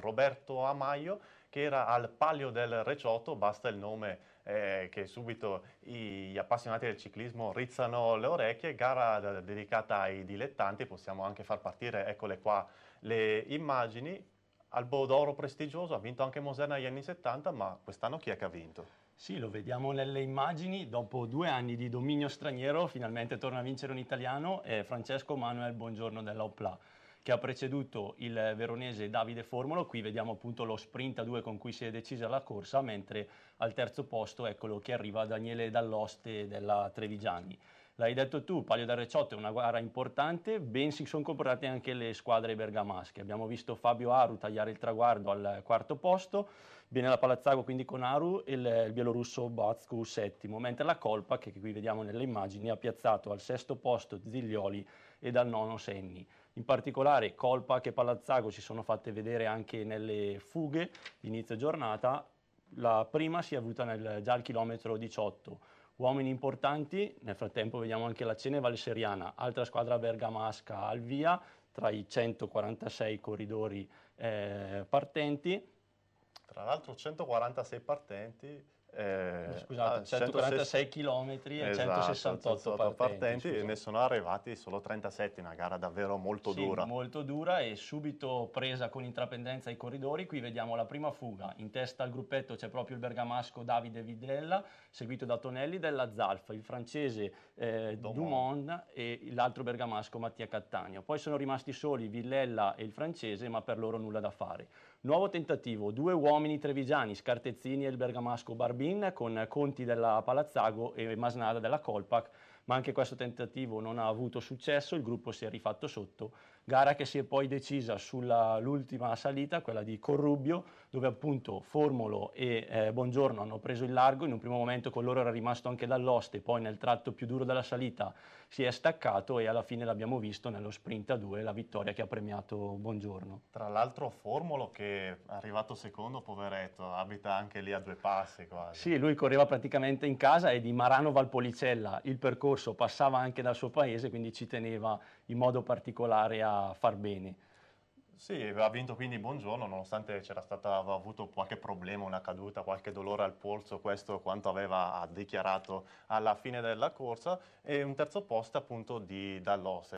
Roberto Amaio che era al Palio del Recioto, basta il nome eh, che subito gli appassionati del ciclismo rizzano le orecchie, gara dedicata ai dilettanti, possiamo anche far partire, eccole qua le immagini, Albo d'oro prestigioso, ha vinto anche Moserna negli anni 70, ma quest'anno chi è che ha vinto? Sì, lo vediamo nelle immagini, dopo due anni di dominio straniero finalmente torna a vincere un italiano, eh, Francesco Manuel Buongiorno dell'Opla che ha preceduto il veronese Davide Formolo, qui vediamo appunto lo sprint a due con cui si è decisa la corsa, mentre al terzo posto eccolo che arriva Daniele Dall'Oste della Trevigiani. L'hai detto tu, Palio da Recciotto è una gara importante, ben si sono comportate anche le squadre bergamasche. Abbiamo visto Fabio Aru tagliare il traguardo al quarto posto, viene la Palazzago quindi con Aru e il, il bielorusso Bazku settimo, mentre la Colpa, che qui vediamo nelle immagini, ha piazzato al sesto posto Ziglioli e dal nono Senni. In particolare Colpa e Palazzago si sono fatte vedere anche nelle fughe di inizio giornata. La prima si è avuta nel, già al chilometro 18 uomini importanti, nel frattempo vediamo anche la Cene Valseriana, altra squadra bergamasca al via, tra i 146 corridori eh, partenti. Tra l'altro 146 partenti eh, scusate, 146 ah, km e esatto, 168 partenti, partenti e ne sono arrivati solo 37, una gara davvero molto sì, dura. Molto dura e subito presa con intrapendenza i corridori. Qui vediamo la prima fuga. In testa al gruppetto c'è proprio il bergamasco Davide Vidella, seguito da Tonelli della Zalfa, il francese eh, Dumont e l'altro bergamasco Mattia Cattaneo. Poi sono rimasti soli Villella e il francese, ma per loro nulla da fare. Nuovo tentativo, due uomini trevigiani, Scartezzini e il bergamasco Barbini Bin con Conti della Palazzago e Masnada della Colpac ma anche questo tentativo non ha avuto successo, il gruppo si è rifatto sotto, gara che si è poi decisa sull'ultima salita, quella di Corrubbio, dove appunto Formolo e eh, Buongiorno hanno preso il largo, in un primo momento con loro era rimasto anche dall'oste, poi nel tratto più duro della salita si è staccato e alla fine l'abbiamo visto nello sprint a due, la vittoria che ha premiato Buongiorno. Tra l'altro Formolo che è arrivato secondo, poveretto, abita anche lì a due passi quasi. Sì, lui correva praticamente in casa e di Marano Valpolicella il percorso scorso passava anche dal suo paese, quindi ci teneva in modo particolare a far bene. Sì, ha vinto quindi Buongiorno, nonostante c'era stata, aveva avuto qualche problema, una caduta, qualche dolore al polso, questo quanto aveva dichiarato alla fine della corsa, e un terzo posto appunto di Dall'Ose.